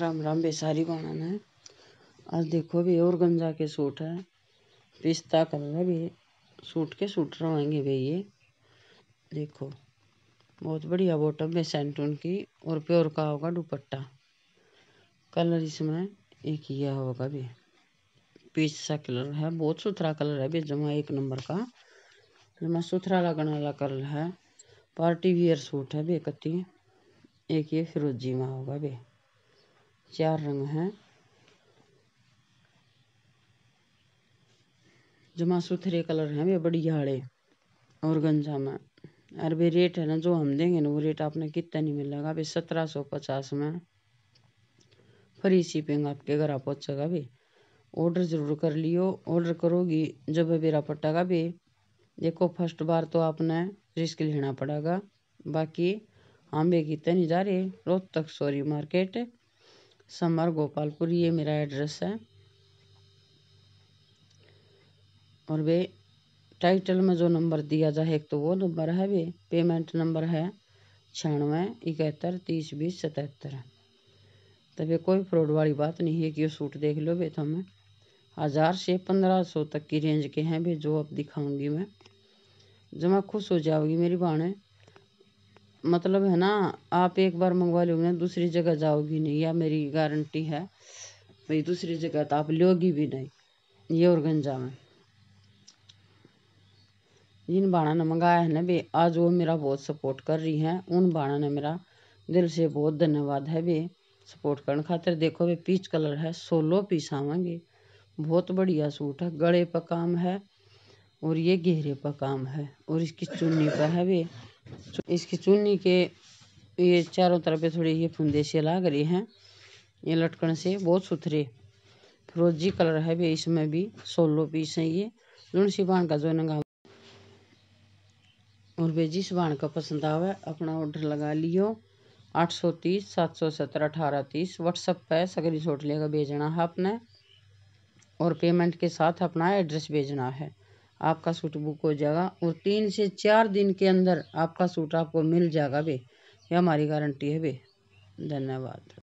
राम राम बेसारी कौणन है आज देखो भी और गंजा के सूट है पिस्ता कलर भी सूट के सूट रहेंगे भाई ये देखो बहुत बढ़िया बॉटम है सेंटून की और प्योर का होगा दुपट्टा कलर इसमें एक ये होगा भी पीच सा कलर है बहुत सुथरा कलर है भी जमा एक नंबर का जमा सुथरा लगने वाला कलर है पार्टी वियर सूट है बेकती एक ये फिरोजी में होगा बे चार रंग हैं जमा सुथरे कलर हैं वे बड़ी झाड़े और गंजा में और वे रेट है ना जो हम देंगे ना वो रेट आपने कितना नहीं मिलेगा वे सत्रह सौ पचास में फ्री शिपिंग आपके घर आ पहुँचेगा भी ऑर्डर ज़रूर कर लियो ऑर्डर करोगी जब मेरा पटेगा भी देखो फर्स्ट बार तो आपने रिस्क लेना पड़ेगा बाकी हम भी कितने नहीं जा रहे रोहतक सॉरी मार्केट समर गोपालपुर ये मेरा एड्रेस है और वे टाइटल में जो नंबर दिया जाए एक तो वो नंबर है वे पेमेंट नंबर है छियानवे इकहत्तर तीस बीस सतहत्तर तो वे कोई फ्रॉड वाली बात नहीं है कि वो सूट देख लो वे तो मैं हज़ार से पंद्रह सौ तक की रेंज के हैं वे जो अब दिखाऊंगी मैं जो मैं खुश हो जाऊँगी मेरी बाणें मतलब है ना आप एक बार मंगवा लोगे ना दूसरी जगह जाओगी नहीं या मेरी गारंटी है भाई दूसरी जगह तो आप लोगी भी नहीं ये और गंजा में जिन बाणा ने मंगाया है ना बे आज वो मेरा बहुत सपोर्ट कर रही हैं उन बाणा ने मेरा दिल से बहुत धन्यवाद है भे सपोर्ट करने खातिर देखो भे पीच कलर है सोलो पीस आवेंगे बहुत बढ़िया सूट है गले पर काम है और ये गहरे पर काम है और इसकी चुन्नी पर है बे तो इसकी चुन्नी के ये चारों तरफ थोड़ी ये फुंदेसी लाग रही हैं ये लटकन से बहुत सुथरे फिरोजी कलर है भी इसमें भी सोलो पीस है ये लुणसी बाण का जो नंगा और वे जिस बाण का पसंद आवे अपना ऑर्डर लगा लियो आठ सौ तीस सात सौ सत्रह अठारह तीस व्हाट्सअप पर सगरी सोट लेगा भेजना है अपने और पेमेंट के साथ अपना एड्रेस भेजना है आपका सूट बुक हो जाएगा और तीन से चार दिन के अंदर आपका सूट आपको मिल जाएगा बे ये हमारी गारंटी है बे धन्यवाद